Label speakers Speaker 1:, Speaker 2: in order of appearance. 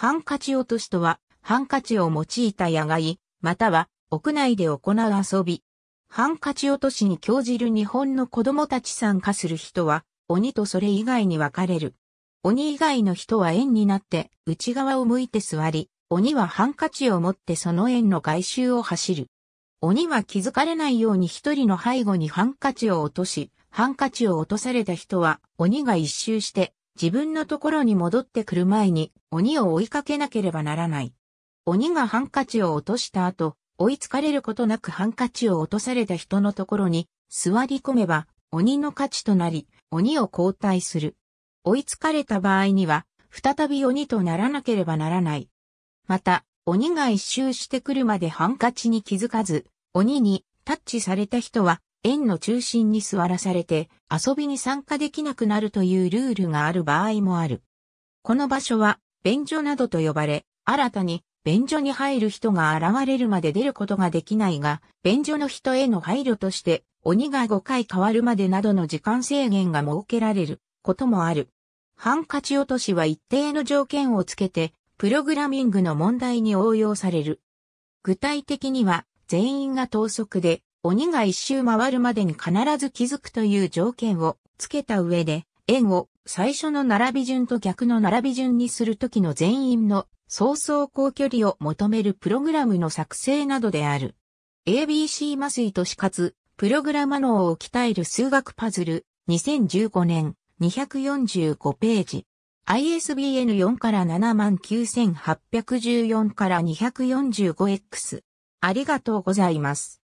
Speaker 1: ハンカチ落としとは、ハンカチを用いた野外、または屋内で行う遊び。ハンカチ落としに興じる日本の子供たち参加する人は、鬼とそれ以外に分かれる。鬼以外の人は円になって内側を向いて座り、鬼はハンカチを持ってその円の外周を走る。鬼は気づかれないように一人の背後にハンカチを落とし、ハンカチを落とされた人は鬼が一周して自分のところに戻ってくる前に鬼を追いかけなければならない。鬼がハンカチを落とした後、追いつかれることなくハンカチを落とされた人のところに座り込めば鬼の勝ちとなり、鬼を交代する。追いつかれた場合には、再び鬼とならなければならない。また、鬼が一周してくるまでハンカチに気づかず、鬼にタッチされた人は、円の中心に座らされて遊びに参加できなくなるというルールがある場合もある。この場所は便所などと呼ばれ、新たに便所に入る人が現れるまで出ることができないが、便所の人への配慮として、鬼が5回変わるまでなどの時間制限が設けられることもある。ハンカチ落としは一定の条件をつけて、プログラミングの問題に応用される。具体的には、全員が等速で、鬼が一周回るまでに必ず気づくという条件をつけた上で、円を最初の並び順と逆の並び順にするときの全員の早走行距離を求めるプログラムの作成などである。ABC 麻酔と死活、プログラマ脳を鍛える数学パズル、2015年、245ページ。ISBN 4から79814から 245X。ありがと
Speaker 2: うございます。